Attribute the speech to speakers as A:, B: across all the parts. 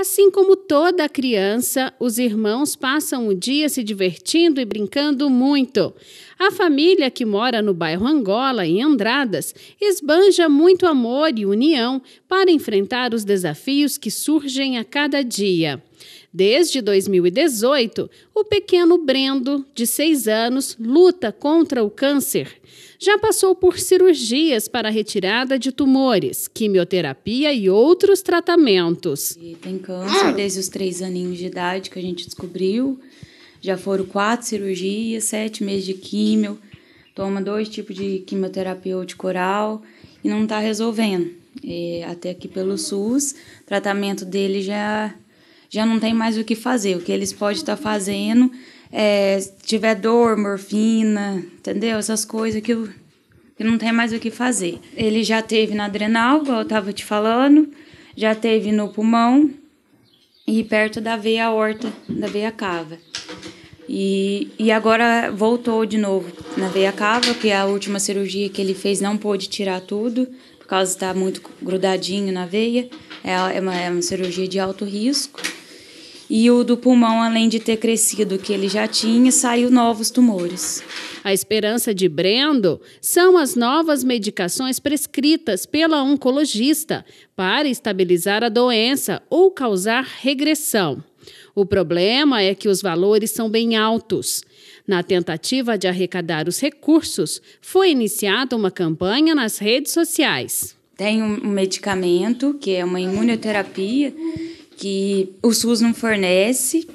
A: Assim como toda criança, os irmãos passam o dia se divertindo e brincando muito. A família que mora no bairro Angola, em Andradas, esbanja muito amor e união para enfrentar os desafios que surgem a cada dia. Desde 2018, o pequeno Brendo, de 6 anos, luta contra o câncer. Já passou por cirurgias para retirada de tumores, quimioterapia e outros tratamentos. E tem câncer desde os 3 aninhos de idade
B: que a gente descobriu. Já foram quatro cirurgias, sete meses de químio, toma dois tipos de quimioterapia ou de coral e não está resolvendo. E até aqui pelo SUS, tratamento dele já já não tem mais o que fazer. O que eles podem estar tá fazendo é, se tiver dor, morfina, entendeu? Essas coisas que, que não tem mais o que fazer. Ele já teve na adrenal, igual eu estava te falando, já teve no pulmão e perto da veia aorta, da veia cava. E, e agora voltou de novo na veia cava, que é a última cirurgia que ele fez não pôde tirar tudo, por causa de estar tá muito grudadinho na veia. É, é, uma, é uma cirurgia de alto risco e o do pulmão, além de ter crescido que ele já tinha,
A: saiu novos tumores. A esperança de Brendo são as novas medicações prescritas pela oncologista para estabilizar a doença ou causar regressão. O problema é que os valores são bem altos. Na tentativa de arrecadar os recursos, foi iniciada uma campanha nas redes sociais. Tem um medicamento que é uma imunoterapia
B: que o SUS não fornece.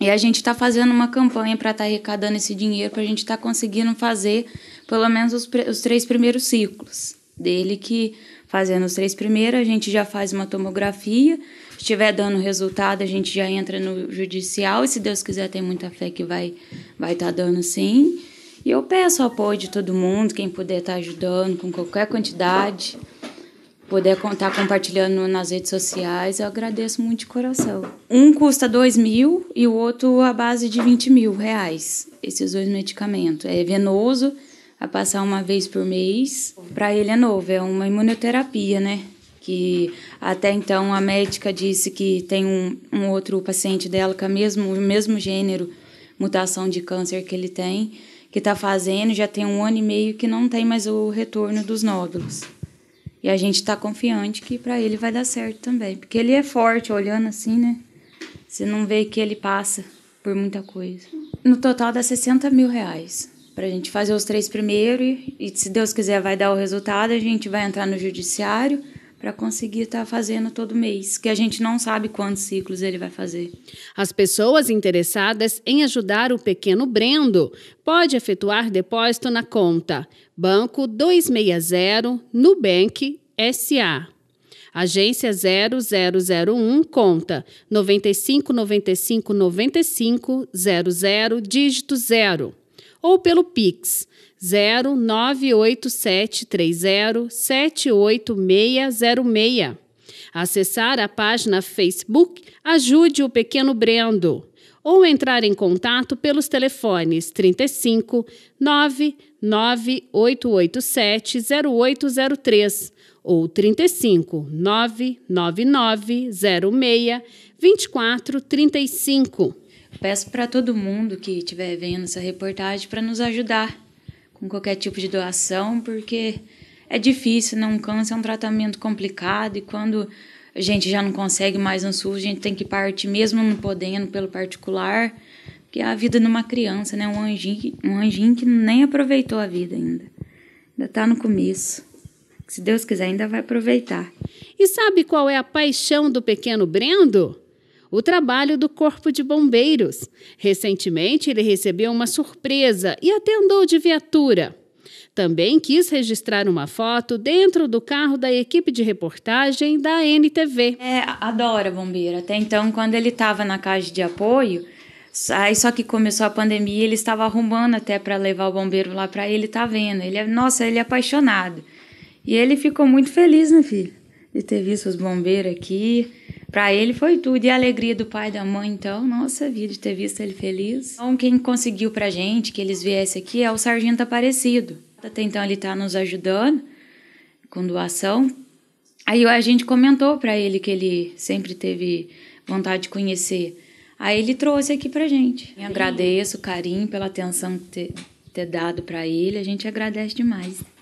B: E a gente está fazendo uma campanha para estar tá arrecadando esse dinheiro, para a gente estar tá conseguindo fazer pelo menos os, os três primeiros ciclos dele, que fazendo os três primeiros, a gente já faz uma tomografia. Se estiver dando resultado, a gente já entra no judicial. E se Deus quiser, tem muita fé que vai vai estar tá dando sim. E eu peço o apoio de todo mundo, quem puder estar tá ajudando com qualquer quantidade poder contar compartilhando nas redes sociais, eu agradeço muito de coração. Um custa 2 mil e o outro a base de 20 mil reais, esses dois medicamentos. É venoso, a passar uma vez por mês. Para ele é novo, é uma imunoterapia, né? Que até então a médica disse que tem um, um outro paciente dela com o mesmo gênero, mutação de câncer que ele tem, que está fazendo, já tem um ano e meio que não tem mais o retorno dos nódulos. E a gente está confiante que para ele vai dar certo também. Porque ele é forte, olhando assim, né? Você não vê que ele passa por muita coisa. No total dá 60 mil reais. Para a gente fazer os três primeiro e, e, se Deus quiser, vai dar o resultado. A gente vai entrar no judiciário para conseguir estar tá fazendo todo mês, que a gente não
A: sabe quantos ciclos ele vai fazer. As pessoas interessadas em ajudar o pequeno Brendo pode efetuar depósito na conta Banco 260 Nubank SA. Agência 0001 conta 959595 00 dígito 0 ou pelo Pix 098730-78606. Acessar a página Facebook Ajude o Pequeno Brendo ou entrar em contato pelos telefones 35 0803 ou 35 999 06 2435. Peço para todo mundo que estiver
B: vendo essa reportagem para nos ajudar com qualquer tipo de doação, porque é difícil, não né? um câncer é um tratamento complicado e quando a gente já não consegue mais um SUS, a gente tem que partir mesmo não podendo pelo particular, porque a vida de uma criança, né, um anjinho, um anjinho que nem aproveitou a vida ainda. Ainda está no começo.
A: Se Deus quiser, ainda vai aproveitar. E sabe qual é a paixão do pequeno Brendo? o trabalho do Corpo de Bombeiros. Recentemente, ele recebeu uma surpresa e até andou de viatura. Também quis registrar uma foto dentro do carro da equipe de reportagem da NTV. É, adora
B: bombeiro. Até então, quando ele estava na caixa de apoio, Aí só que começou a pandemia, ele estava arrumando até para levar o bombeiro lá para ele tá vendo. Ele é, nossa, ele é apaixonado. E ele ficou muito feliz, né, filho? De ter visto os bombeiros aqui. Para ele foi tudo. E a alegria do pai e da mãe, então, nossa vida de ter visto ele feliz. Então, quem conseguiu pra gente que eles viessem aqui é o Sargento Aparecido. Até então ele tá nos ajudando com doação. Aí a gente comentou para ele que ele sempre teve vontade de conhecer. Aí ele trouxe aqui pra gente. Eu agradeço o carinho pela atenção que ter, ter dado para ele. A gente agradece demais.